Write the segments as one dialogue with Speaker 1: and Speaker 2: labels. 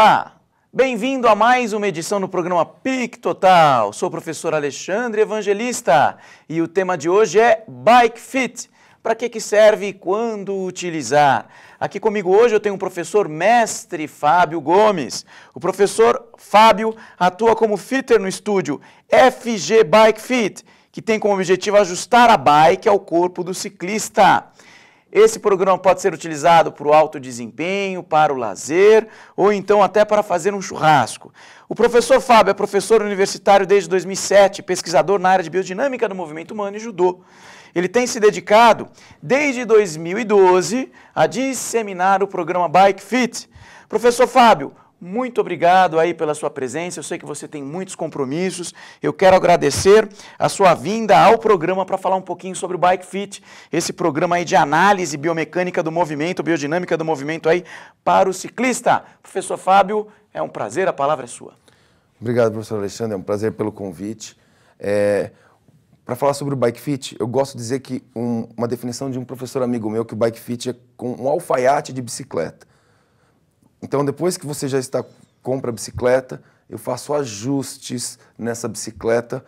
Speaker 1: Olá, bem-vindo a mais uma edição do programa PIC Total. Sou o professor Alexandre Evangelista e o tema de hoje é Bike Fit. Para que, que serve e quando utilizar? Aqui comigo hoje eu tenho o professor mestre Fábio Gomes. O professor Fábio atua como fitter no estúdio FG Bike Fit, que tem como objetivo ajustar a bike ao corpo do ciclista. Esse programa pode ser utilizado para o alto desempenho, para o lazer ou então até para fazer um churrasco. O professor Fábio é professor universitário desde 2007, pesquisador na área de biodinâmica do movimento humano e judô. Ele tem se dedicado desde 2012 a disseminar o programa Bike Fit. Professor Fábio, muito obrigado aí pela sua presença. Eu sei que você tem muitos compromissos. Eu quero agradecer a sua vinda ao programa para falar um pouquinho sobre o Bike Fit, esse programa aí de análise biomecânica do movimento, biodinâmica do movimento aí para o ciclista. Professor Fábio, é um prazer, a palavra é sua.
Speaker 2: Obrigado, professor Alexandre, é um prazer pelo convite. É, para falar sobre o Bike Fit, eu gosto de dizer que um, uma definição de um professor amigo meu que o Bike Fit é com um alfaiate de bicicleta. Então, depois que você já está compra a bicicleta, eu faço ajustes nessa bicicleta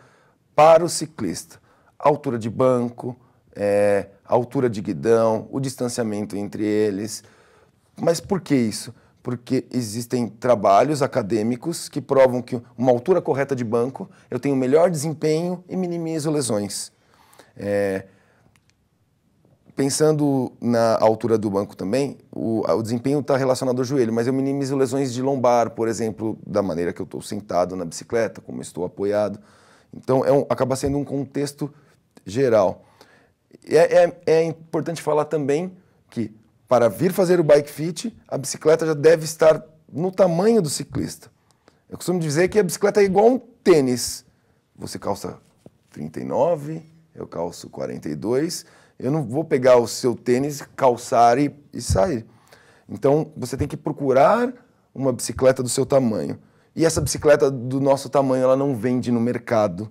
Speaker 2: para o ciclista. Altura de banco, é, altura de guidão, o distanciamento entre eles. Mas por que isso? Porque existem trabalhos acadêmicos que provam que uma altura correta de banco eu tenho melhor desempenho e minimizo lesões. É, Pensando na altura do banco também, o, o desempenho está relacionado ao joelho, mas eu minimizo lesões de lombar, por exemplo, da maneira que eu estou sentado na bicicleta, como estou apoiado. Então, é um, acaba sendo um contexto geral. É, é, é, importante falar também que, para vir fazer o bike fit, a bicicleta já deve estar no tamanho do ciclista. Eu costumo dizer que a bicicleta é igual um tênis. Você calça 39, eu calço 42 eu não vou pegar o seu tênis, calçar e, e sair. Então, você tem que procurar uma bicicleta do seu tamanho. E essa bicicleta do nosso tamanho, ela não vende no mercado.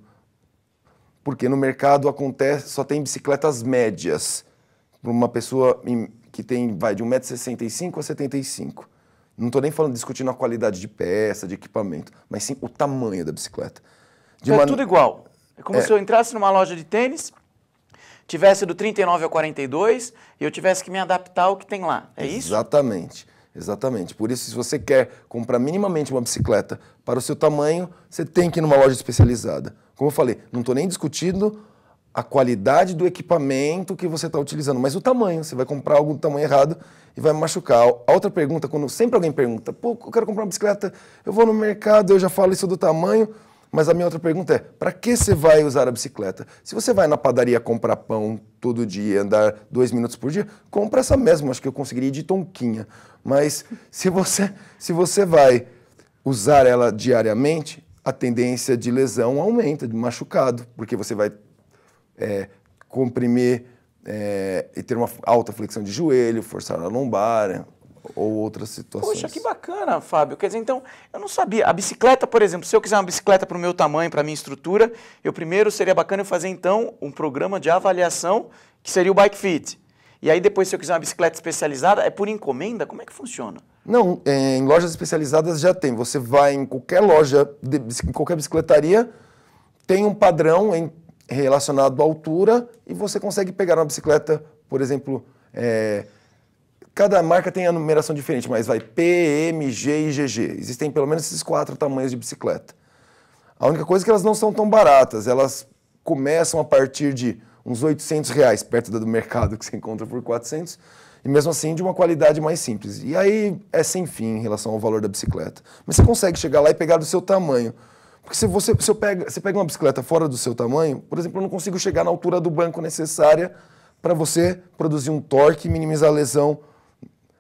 Speaker 2: Porque no mercado acontece, só tem bicicletas médias. Para uma pessoa que tem, vai, de 1,65m a 75 Não estou nem falando, discutindo a qualidade de peça, de equipamento, mas sim o tamanho da bicicleta.
Speaker 1: De então é uma... tudo igual. É como é. se eu entrasse numa loja de tênis, tivesse do 39 ao 42 e eu tivesse que me adaptar ao que tem lá. É isso?
Speaker 2: Exatamente. Exatamente. Por isso, se você quer comprar minimamente uma bicicleta para o seu tamanho, você tem que ir numa loja especializada. Como eu falei, não estou nem discutindo a qualidade do equipamento que você está utilizando, mas o tamanho. Você vai comprar algo do tamanho errado e vai machucar. A outra pergunta, quando sempre alguém pergunta, pô, eu quero comprar uma bicicleta, eu vou no mercado, eu já falo isso do tamanho. Mas a minha outra pergunta é: para que você vai usar a bicicleta? Se você vai na padaria comprar pão todo dia, andar dois minutos por dia, compra essa mesma, acho que eu conseguiria de tonquinha. Mas se você, se você vai usar ela diariamente, a tendência de lesão aumenta, de machucado, porque você vai é, comprimir é, e ter uma alta flexão de joelho, forçar a lombar. Né? ou outras situações. Poxa,
Speaker 1: que bacana, Fábio. Quer dizer, então, eu não sabia. A bicicleta, por exemplo, se eu quiser uma bicicleta para o meu tamanho, para a minha estrutura, eu primeiro seria bacana eu fazer, então, um programa de avaliação que seria o Bike Fit. E aí depois, se eu quiser uma bicicleta especializada, é por encomenda? Como é que funciona?
Speaker 2: Não, é, em lojas especializadas já tem. Você vai em qualquer loja, em qualquer bicicletaria, tem um padrão em, relacionado à altura e você consegue pegar uma bicicleta, por exemplo, é, Cada marca tem a numeração diferente, mas vai P, M, G e GG. Existem pelo menos esses quatro tamanhos de bicicleta. A única coisa é que elas não são tão baratas. Elas começam a partir de uns 800 reais, perto do mercado que você encontra por 400, e mesmo assim de uma qualidade mais simples. E aí é sem fim em relação ao valor da bicicleta. Mas você consegue chegar lá e pegar do seu tamanho. Porque se você se eu pega, você pega uma bicicleta fora do seu tamanho, por exemplo, eu não consigo chegar na altura do banco necessária para você produzir um torque e minimizar a lesão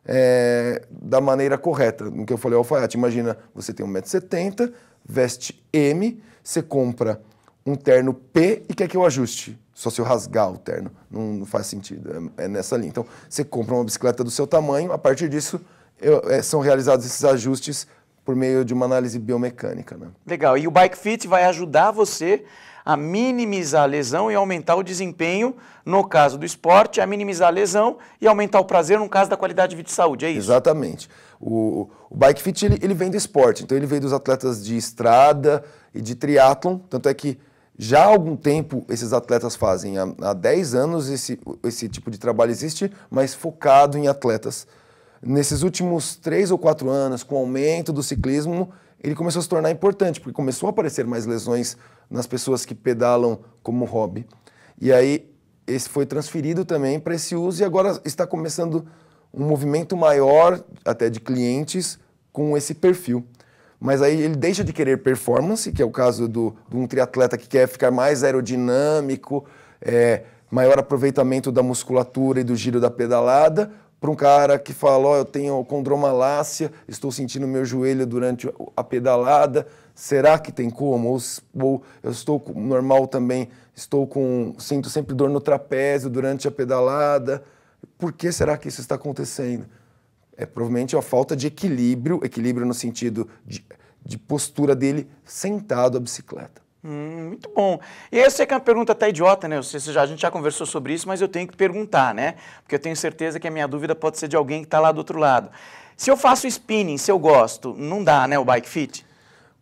Speaker 2: é, da maneira correta, no que eu falei alfaiate. Imagina, você tem 1,70m, veste M, você compra um terno P e quer que eu ajuste. Só se eu rasgar o terno, não, não faz sentido, é, é, nessa linha. Então, você compra uma bicicleta do seu tamanho, a partir disso eu, é, são realizados esses ajustes por meio de uma análise biomecânica. Né?
Speaker 1: Legal, e o Bike Fit vai ajudar você a minimizar a lesão e aumentar o desempenho, no caso do esporte, a é minimizar a lesão e aumentar o prazer, no caso da qualidade de vida e saúde, é isso?
Speaker 2: Exatamente. O, o Bike Fit, ele, ele vem do esporte, então ele vem dos atletas de estrada e de triatlon, tanto é que já há algum tempo esses atletas fazem, há, há 10 anos esse, esse tipo de trabalho existe, mas focado em atletas. Nesses últimos 3 ou 4 anos, com o aumento do ciclismo, ele começou a se tornar importante, porque começou a aparecer mais lesões nas pessoas que pedalam como hobby. E aí esse foi transferido também para esse uso e agora está começando um movimento maior até de clientes com esse perfil. Mas aí ele deixa de querer performance, que é o caso do, de um triatleta que quer ficar mais aerodinâmico, é, maior aproveitamento da musculatura e do giro da pedalada, para um cara que fala, ó, oh, eu tenho condromalácia, estou sentindo meu joelho durante a pedalada, será que tem como? Ou, ou eu estou com, normal também, estou com, sinto sempre dor no trapézio durante a pedalada, por que será que isso está acontecendo? É provavelmente é a falta de equilíbrio, equilíbrio no sentido de, de postura dele sentado à bicicleta.
Speaker 1: Hum, muito bom. E eu sei que é uma pergunta até idiota, né? Sei, já, a gente já conversou sobre isso, mas eu tenho que perguntar, né? Porque eu tenho certeza que a minha dúvida pode ser de alguém que está lá do outro lado. Se eu faço spinning, se eu gosto, não dá, né, o bike fit?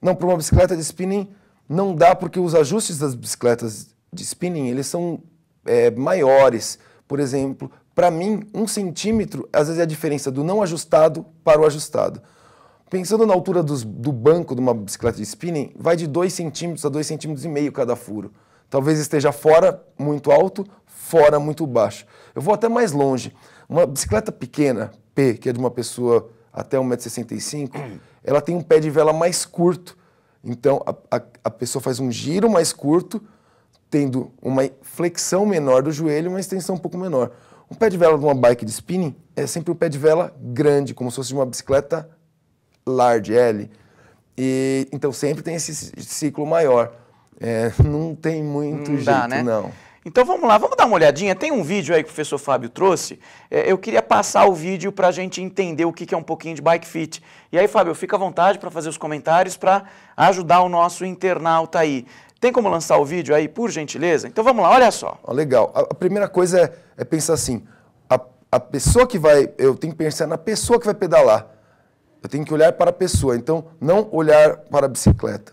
Speaker 2: Não, para uma bicicleta de spinning não dá, porque os ajustes das bicicletas de spinning, eles são é, maiores. Por exemplo, para mim, um centímetro, às vezes é a diferença do não ajustado para o ajustado. Pensando na altura dos, do banco de uma bicicleta de spinning, vai de 2 centímetros a 2,5 centímetros e meio cada furo. Talvez esteja fora muito alto, fora muito baixo. Eu vou até mais longe. Uma bicicleta pequena, P, que é de uma pessoa até 1,65m, ela tem um pé de vela mais curto. Então a, a, a pessoa faz um giro mais curto, tendo uma flexão menor do joelho, uma extensão um pouco menor. Um pé de vela de uma bike de spinning é sempre um pé de vela grande, como se fosse de uma bicicleta large, L. E, então sempre tem esse ciclo maior. É, não tem muito não jeito, dá, né?
Speaker 1: não. Então vamos lá, vamos dar uma olhadinha. Tem um vídeo aí que o professor Fábio trouxe. É, eu queria passar o vídeo para a gente entender o que, que é um pouquinho de bike fit. E aí, Fábio, fica à vontade para fazer os comentários para ajudar o nosso internauta aí. Tem como lançar o vídeo aí, por gentileza? Então vamos lá, olha só.
Speaker 2: Oh, legal. A, a, primeira coisa é, é pensar assim: a, a pessoa que vai. Eu tenho que pensar na pessoa que vai pedalar eu tenho que olhar para a pessoa, então não olhar para a bicicleta.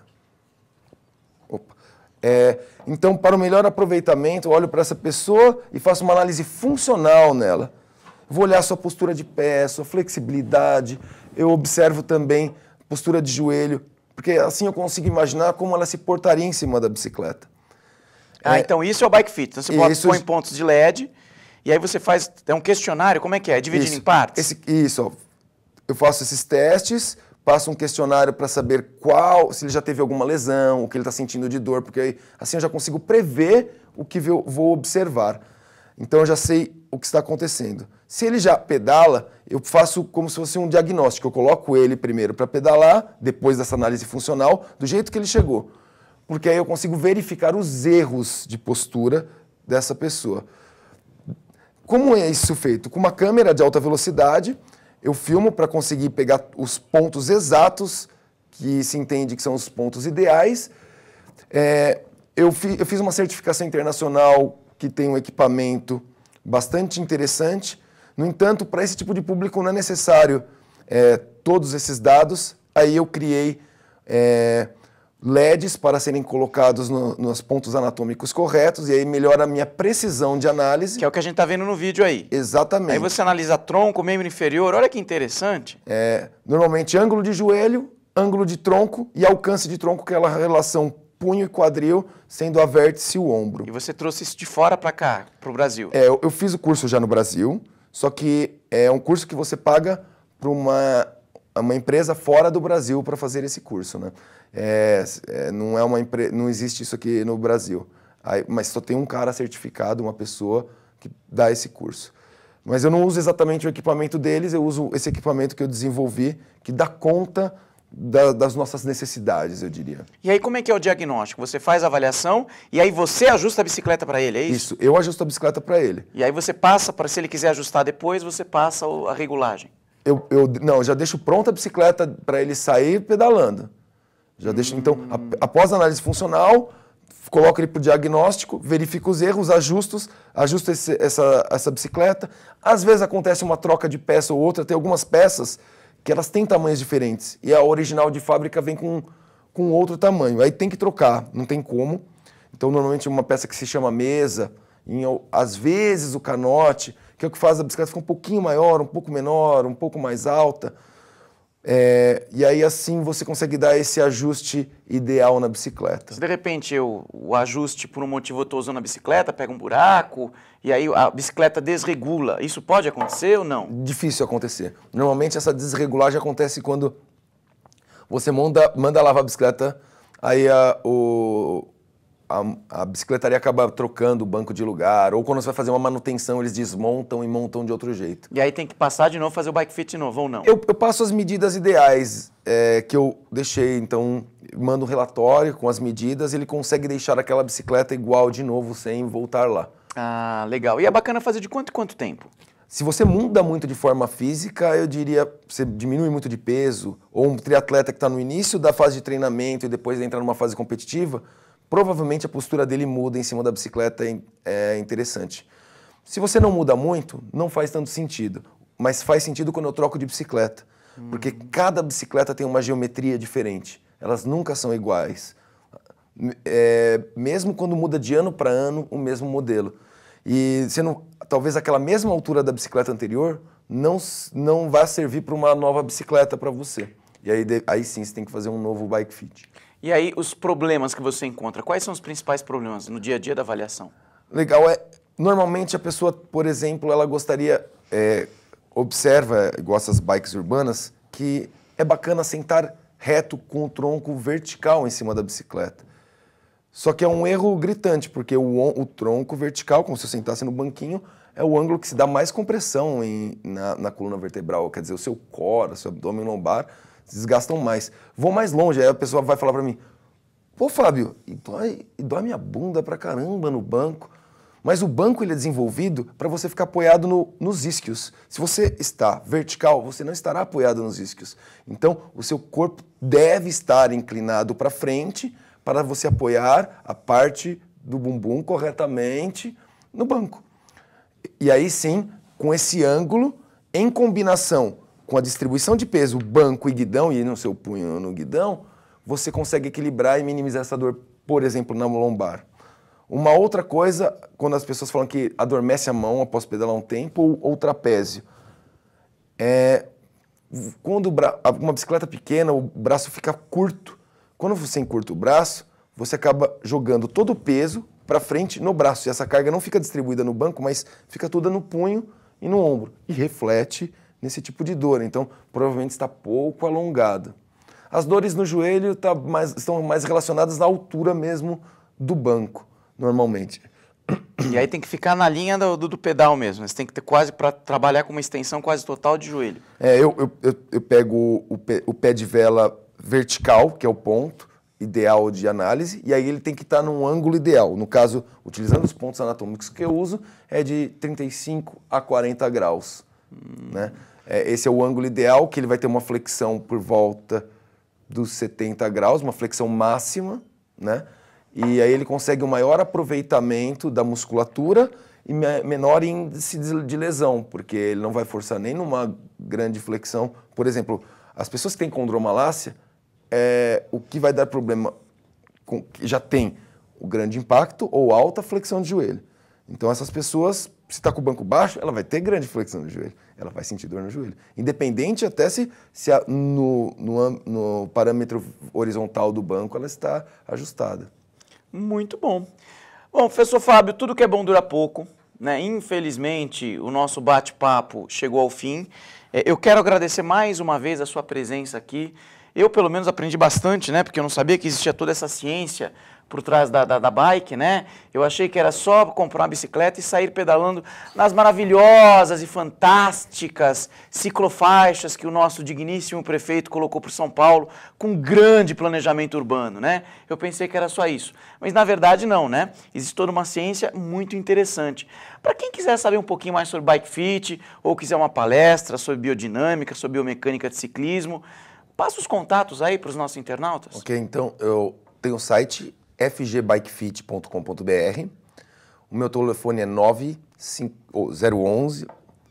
Speaker 2: É, então, para o melhor aproveitamento, eu olho para essa pessoa e faço uma análise funcional nela. Vou olhar sua postura de pé, sua flexibilidade, eu observo também postura de joelho, porque assim eu consigo imaginar como ela se portaria em cima da bicicleta.
Speaker 1: Ah, é, então isso é o bike fit. Então você põe isso, põe pontos de LED e aí você faz é um questionário, como é que é? é dividido isso, em
Speaker 2: partes? Esse, isso, ó, eu faço esses testes, passo um questionário para saber qual, se ele já teve alguma lesão, o que ele está sentindo de dor, porque aí, assim eu já consigo prever o que eu vou observar. Então eu já sei o que está acontecendo. Se ele já pedala, eu faço como se fosse um diagnóstico. Eu coloco ele primeiro para pedalar, depois dessa análise funcional, do jeito que ele chegou. Porque aí eu consigo verificar os erros de postura dessa pessoa. Como é isso feito? Com uma câmera de alta velocidade, eu filmo para conseguir pegar os pontos exatos, que se entende que são os pontos ideais. É, eu, fi, eu fiz uma certificação internacional que tem um equipamento bastante interessante. No entanto, para esse tipo de público não é necessário é, todos esses dados. Aí eu criei é, LEDs para serem colocados no, nos pontos anatômicos corretos e aí melhora a minha precisão de análise. Que é o que a gente está vendo no vídeo aí. Exatamente.
Speaker 1: Aí você analisa tronco, membro inferior, olha que interessante.
Speaker 2: É, normalmente ângulo de joelho, ângulo de tronco e alcance de tronco, que é aquela relação punho e quadril, sendo a
Speaker 1: vértice e o ombro. E você trouxe isso de fora para cá, para o Brasil?
Speaker 2: É, eu, eu fiz o curso já no Brasil, só que é um curso que você paga para uma uma empresa fora do Brasil para fazer esse curso, né? É, é, não é uma empre... não existe isso aqui no Brasil. Aí, mas só tem um cara certificado, uma pessoa que dá esse curso. Mas eu não uso exatamente o equipamento deles, eu uso esse equipamento que eu desenvolvi, que dá conta da, das nossas necessidades, eu diria.
Speaker 1: E aí como é que é o diagnóstico? Você faz a avaliação e aí você ajusta a bicicleta para ele, é isso? Isso, eu ajusto a bicicleta para ele. E aí você passa para se ele quiser ajustar depois, você passa a regulagem
Speaker 2: eu, eu não, já deixo pronta a bicicleta para ele sair pedalando. Já deixo, então, hum. a, após a análise funcional, coloco ele para o diagnóstico, verifico os erros, ajustos, ajusto esse, essa, essa bicicleta. Às vezes acontece uma troca de peça ou outra, tem algumas peças que elas têm tamanhos diferentes. E a original de fábrica vem com, com outro tamanho. Aí tem que trocar, não tem como. Então, normalmente, uma peça que se chama mesa, em, às vezes o canote, que é o que faz a bicicleta ficar um pouquinho maior, um pouco menor, um pouco mais alta. É, e aí assim você consegue dar esse ajuste ideal na bicicleta.
Speaker 1: Se de repente eu, o ajuste por um motivo eu estou usando a bicicleta, pega um buraco e aí a bicicleta desregula, isso pode acontecer ou não?
Speaker 2: Difícil acontecer. Normalmente essa desregulagem acontece quando você manda, manda lavar a bicicleta, aí a, o, a, a, bicicletaria acaba trocando o banco de lugar, ou quando você vai fazer uma manutenção, eles desmontam e montam de outro jeito.
Speaker 1: E aí tem que passar de novo, fazer o bike fit de novo, ou não?
Speaker 2: Eu, eu passo as medidas ideais é, que eu deixei, então mando um relatório com as medidas, ele consegue deixar aquela bicicleta igual de novo sem voltar lá. Ah, legal. E é bacana fazer de quanto quanto tempo? Se você muda muito de forma física, eu diria, você diminui muito de peso, ou um triatleta que está no início da fase de treinamento e depois entra numa fase competitiva, provavelmente a postura dele muda em cima da bicicleta, é interessante. Se você não muda muito, não faz tanto sentido. Mas faz sentido quando eu troco de bicicleta. Porque hum. cada bicicleta tem uma geometria diferente. Elas nunca são iguais. É, mesmo quando muda de ano para ano o mesmo modelo. E você não, talvez aquela mesma altura da bicicleta anterior não, não vá servir para uma nova bicicleta para você. E aí, aí sim você tem que fazer um novo bike fit.
Speaker 1: E aí, os problemas que você encontra, quais são os principais problemas no dia a dia da avaliação? Legal, é.
Speaker 2: Normalmente a pessoa, por exemplo, ela gostaria, é, observa, igual essas bikes urbanas, que é bacana sentar reto com o tronco vertical em cima da bicicleta. Só que é um erro gritante, porque o, o tronco vertical, como se eu sentasse no banquinho, é o ângulo que se dá mais compressão em, na, na coluna vertebral, quer dizer, o seu core, o seu abdômen lombar desgastam mais. Vou mais longe, aí a pessoa vai falar para mim, pô, Fábio, e dói, e dói minha bunda pra caramba no banco. Mas o banco ele é desenvolvido para você ficar apoiado no, nos isquios. Se você está vertical, você não estará apoiado nos isquios. Então, o seu corpo deve estar inclinado para frente para você apoiar a parte do bumbum corretamente no banco. E aí sim, com esse ângulo, em combinação com a distribuição de peso, banco e guidão, e no seu punho no guidão, você consegue equilibrar e minimizar essa dor, por exemplo, na lombar. Uma outra coisa, quando as pessoas falam que adormece a mão após pedalar um tempo, ou, ou trapézio. É, quando uma bicicleta pequena, o braço fica curto. Quando você encurta o braço, você acaba jogando todo o peso para frente no braço. E essa carga não fica distribuída no banco, mas fica toda no punho e no ombro. E reflete nesse tipo de dor, então provavelmente está pouco alongado. As dores no joelho tá mais, estão mais relacionadas à altura mesmo do banco,
Speaker 1: normalmente. E aí tem que ficar na linha do, do, do pedal mesmo. Você tem que ter quase para trabalhar com uma extensão quase total de joelho.
Speaker 2: É, eu, eu, eu, eu pego o pé, o pé, de vela vertical, que é o ponto ideal de análise, e aí ele tem que estar tá num ângulo ideal. No caso, utilizando os pontos anatômicos que eu uso, é de 35 a 40 graus. Hum. Né? É, esse é o ângulo ideal, que ele vai ter uma flexão por volta dos 70 graus, uma flexão máxima, né? E aí ele consegue um maior aproveitamento da musculatura e menor índice de lesão, porque ele não vai forçar nem numa grande flexão. Por exemplo, as pessoas que têm condromalácia, é, o que vai dar problema, com, já tem o grande impacto ou alta flexão de joelho. Então, essas pessoas, se está com o banco baixo, ela vai ter grande flexão do joelho, ela vai sentir dor no joelho. Independente até se, se a, no, no, no parâmetro horizontal do banco ela está ajustada.
Speaker 1: Muito bom. Bom, professor Fábio, tudo que é bom dura pouco. Né? Infelizmente, o nosso bate-papo chegou ao fim. É, eu quero agradecer mais uma vez a sua presença aqui. Eu, pelo menos, aprendi bastante, né? Porque eu não sabia que existia toda essa ciência por trás da, da, da, bike, né? Eu achei que era só comprar uma bicicleta e sair pedalando nas maravilhosas e fantásticas ciclofaixas que o nosso digníssimo prefeito colocou para São Paulo com grande planejamento urbano, né? Eu pensei que era só isso. Mas na verdade não, né? Existe toda uma ciência muito interessante. Para quem quiser saber um pouquinho mais sobre bike fit ou quiser uma palestra sobre biodinâmica, sobre biomecânica de ciclismo, passa os contatos aí para os nossos internautas.
Speaker 2: Ok, então eu tenho um site fgbikefit.com.br. O meu telefone é 011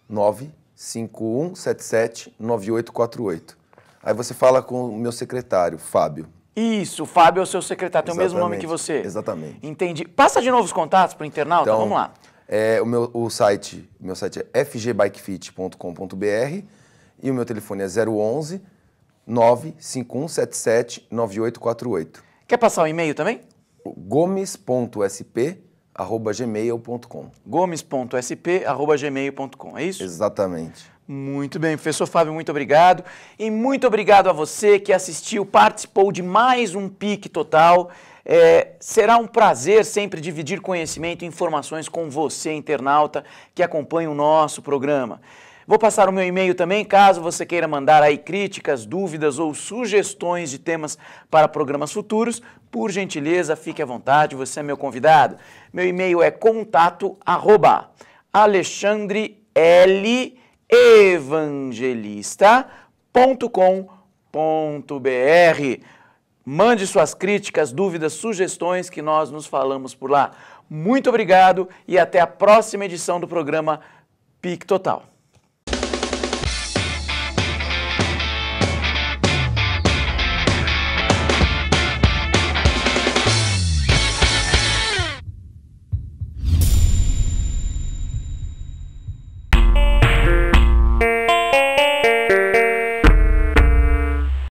Speaker 2: 95177 9848. Aí você fala com o meu secretário, Fábio.
Speaker 1: Isso, Fábio é o seu secretário, tem o mesmo nome que você. Exatamente. Entendi. Passa de novo os contatos para o internauta, então, vamos lá.
Speaker 2: É, o meu o site, meu site é fgbikefit.com.br e o meu telefone é 011 95177 9848. Quer passar o um e-mail
Speaker 1: também? gomes.sp@gmail.com. gomes.sp@gmail.com, é isso? Exatamente. Muito bem, professor Fábio, muito obrigado. E muito obrigado a você que assistiu, participou de mais um Pique Total. É, será um prazer sempre dividir conhecimento e informações com você, internauta, que acompanha o nosso programa. Vou passar o meu e-mail também, caso você queira mandar aí críticas, dúvidas ou sugestões de temas para programas futuros, por gentileza, fique à vontade, você é meu convidado. Meu e-mail é contato arroba Mande suas críticas, dúvidas, sugestões que nós nos falamos por lá. Muito obrigado e até a próxima edição do programa PIC Total.